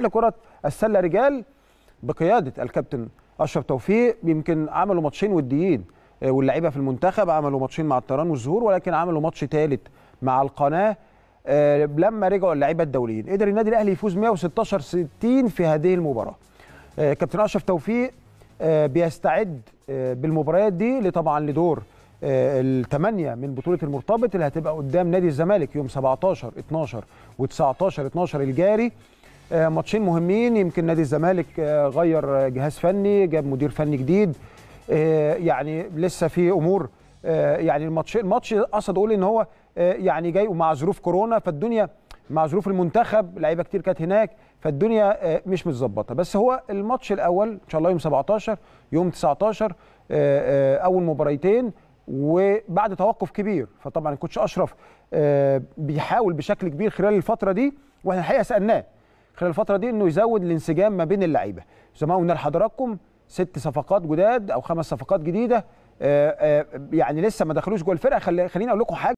لكرة السلة رجال بقيادة الكابتن أشرف توفيق يمكن عملوا ماتشين وديين آه، واللعيبة في المنتخب عملوا ماتشين مع الطيران والزهور ولكن عملوا ماتش ثالث مع القناة آه، لما رجعوا اللعيبة الدوليين قدر النادي الأهلي يفوز 116 60 في هذه المباراة آه، كابتن أشرف توفيق بيستعد بالمباريات دي لطبعا لدور الثمانية من بطولة المرتبط اللي هتبقى قدام نادي الزمالك يوم 17 12 و19 12 الجاري آه، ماتشين مهمين يمكن نادي الزمالك آه، غير جهاز فني جاب مدير فني جديد آه، يعني لسه في امور يعني الماتشين الماتش اقصد اقول ان هو يعني جاي ومع ظروف كورونا فالدنيا مع ظروف المنتخب لعيبه كتير كانت هناك فالدنيا مش متظبطه بس هو الماتش الاول ان شاء الله يوم 17 يوم 19 اول مباريتين وبعد توقف كبير فطبعا الكوتش اشرف بيحاول بشكل كبير خلال الفتره دي واحنا الحقيقه سالناه خلال الفتره دي انه يزود الانسجام ما بين اللعيبه زي ما قلنا لحضراتكم ست صفقات جداد او خمس صفقات جديده آه، آه، يعني لسه ما دخلوش جوه الفرقه خليني اقول لكم حاجه